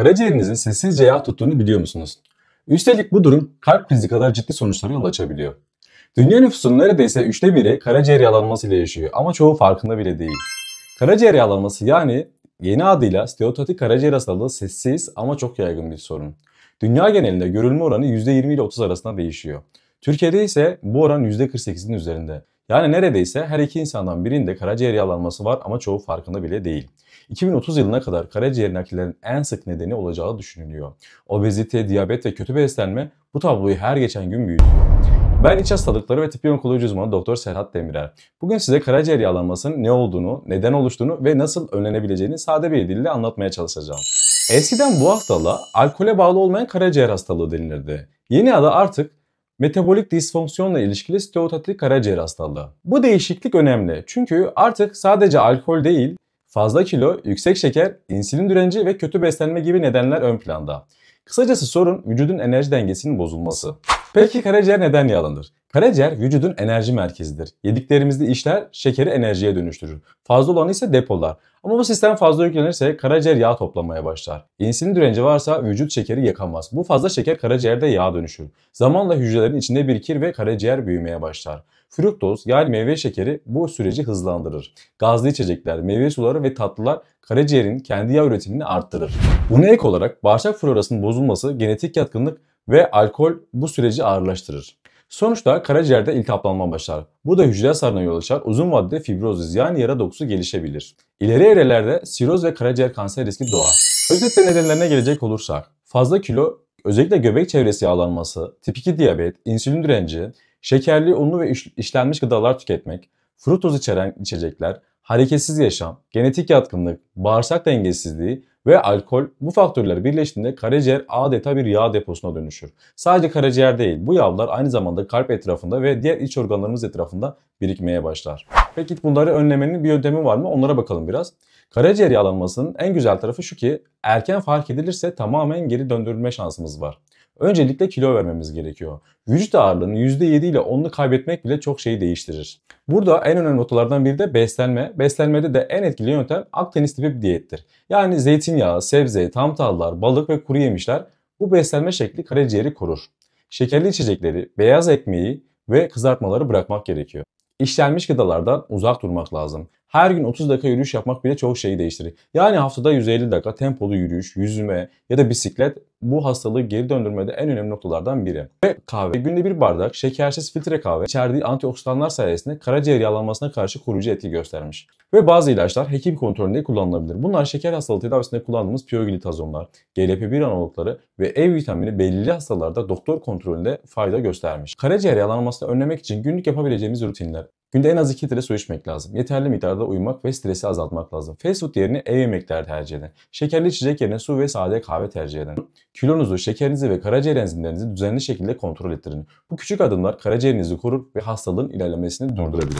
Karaciğerinizin sessizce yağ tuttuğunu biliyor musunuz? Üstelik bu durum kalp krizi kadar ciddi sonuçlara yol açabiliyor. Dünya nüfusunun neredeyse üçte biri karaciğer yağlanması ile yaşıyor ama çoğu farkında bile değil. Karaciğer yağlanması yani yeni adıyla steatotik karaciğer hastalığı sessiz ama çok yaygın bir sorun. Dünya genelinde görülme oranı %20 ile 30 arasında değişiyor. Türkiye'de ise bu oran %48'in üzerinde. Yani neredeyse her iki insandan birinde karaciğer yağlanması var ama çoğu farkında bile değil. 2030 yılına kadar karaciğer nakillerin en sık nedeni olacağı düşünülüyor. Obezite, diyabet ve kötü beslenme bu tabloyu her geçen gün büyütüyor. Ben iç hastalıkları ve tipi onkoloji uzmanı Doktor Serhat Demirer. Bugün size karaciğer yağlanmasının ne olduğunu, neden oluştuğunu ve nasıl önlenebileceğini sade bir dille anlatmaya çalışacağım. Eskiden bu hastalığa alkole bağlı olmayan karaciğer hastalığı denilirdi. Yeni adı artık metabolik disfonksiyonla ilişkili steatotik karaciğer hastalığı. Bu değişiklik önemli çünkü artık sadece alkol değil, fazla kilo, yüksek şeker, insülin direnci ve kötü beslenme gibi nedenler ön planda. Kısacası sorun vücudun enerji dengesinin bozulması. Peki karaciğer neden yağlanır? Karaciğer vücudun enerji merkezidir. Yediklerimizde işler şekeri enerjiye dönüştürür. Fazla olanı ise depolar. Ama bu sistem fazla yüklenirse karaciğer yağ toplamaya başlar. İnsülin direnci varsa vücut şekeri yakamaz. Bu fazla şeker karaciğerde yağ dönüşür. Zamanla hücrelerin içinde birikir ve karaciğer büyümeye başlar. Fruktoz yani meyve şekeri bu süreci hızlandırır. Gazlı içecekler, meyve suları ve tatlılar karaciğerin kendi yağ üretimini arttırır. Buna ek olarak bağırsak florasının bozulması, genetik yatkınlık ve alkol bu süreci ağırlaştırır. Sonuçta karaciğerde iltihaplanma başlar. Bu da hücre hasarına yol açar, uzun vadede fibrozis yani yara dokusu gelişebilir. İleri evrelerde siroz ve karaciğer kanser riski doğar. Özetle nedenlerine gelecek olursak, fazla kilo, özellikle göbek çevresi yağlanması, tip 2 diyabet, insülin direnci, şekerli, unlu ve işlenmiş gıdalar tüketmek, fruktoz içeren içecekler, hareketsiz yaşam, genetik yatkınlık, bağırsak dengesizliği, ve alkol bu faktörler birleştiğinde karaciğer adeta bir yağ deposuna dönüşür. Sadece karaciğer değil bu yağlar aynı zamanda kalp etrafında ve diğer iç organlarımız etrafında birikmeye başlar. Peki bunları önlemenin bir yöntemi var mı? Onlara bakalım biraz. Karaciğer yağlanmasının en güzel tarafı şu ki erken fark edilirse tamamen geri döndürülme şansımız var. Öncelikle kilo vermemiz gerekiyor. Vücut ağırlığının %7 ile 10'unu kaybetmek bile çok şeyi değiştirir. Burada en önemli noktalardan biri de beslenme. Beslenmede de en etkili yöntem Akdeniz tipi bir diyettir. Yani zeytinyağı, sebze, tam tahıllar, balık ve kuru yemişler bu beslenme şekli karaciğeri korur. Şekerli içecekleri, beyaz ekmeği ve kızartmaları bırakmak gerekiyor. İşlenmiş gıdalardan uzak durmak lazım. Her gün 30 dakika yürüyüş yapmak bile çoğu şeyi değiştirir. Yani haftada 150 dakika tempolu yürüyüş, yüzme ya da bisiklet bu hastalığı geri döndürmede en önemli noktalardan biri. Ve kahve. Günde bir bardak şekersiz filtre kahve içerdiği antioksidanlar sayesinde karaciğer yağlanmasına karşı koruyucu etki göstermiş. Ve bazı ilaçlar hekim kontrolünde kullanılabilir. Bunlar şeker hastalığı tedavisinde kullandığımız pioglitazonlar, GLP-1 analogları ve E vitamini belirli hastalarda doktor kontrolünde fayda göstermiş. Karaciğer yağlanmasını önlemek için günlük yapabileceğimiz rutinler. Günde en az 2 litre su içmek lazım. Yeterli miktarda uyumak ve stresi azaltmak lazım. Fast food yerine ev yemekler tercih edin. Şekerli içecek yerine su ve sade kahve tercih edin. Kilonuzu, şekerinizi ve karaciğer enzimlerinizi düzenli şekilde kontrol ettirin. Bu küçük adımlar karaciğerinizi korur ve hastalığın ilerlemesini durdurabilir.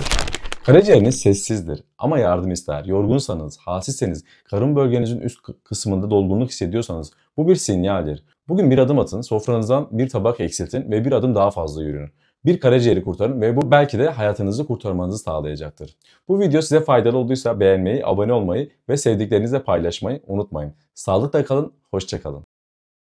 Karaciğeriniz sessizdir ama yardım ister. Yorgunsanız, halsizseniz, karın bölgenizin üst kısmında dolgunluk hissediyorsanız bu bir sinyaldir. Bugün bir adım atın, sofranızdan bir tabak eksiltin ve bir adım daha fazla yürüyün bir karaciğeri kurtarın ve bu belki de hayatınızı kurtarmanızı sağlayacaktır. Bu video size faydalı olduysa beğenmeyi, abone olmayı ve sevdiklerinizle paylaşmayı unutmayın. Sağlıkla kalın, hoşçakalın.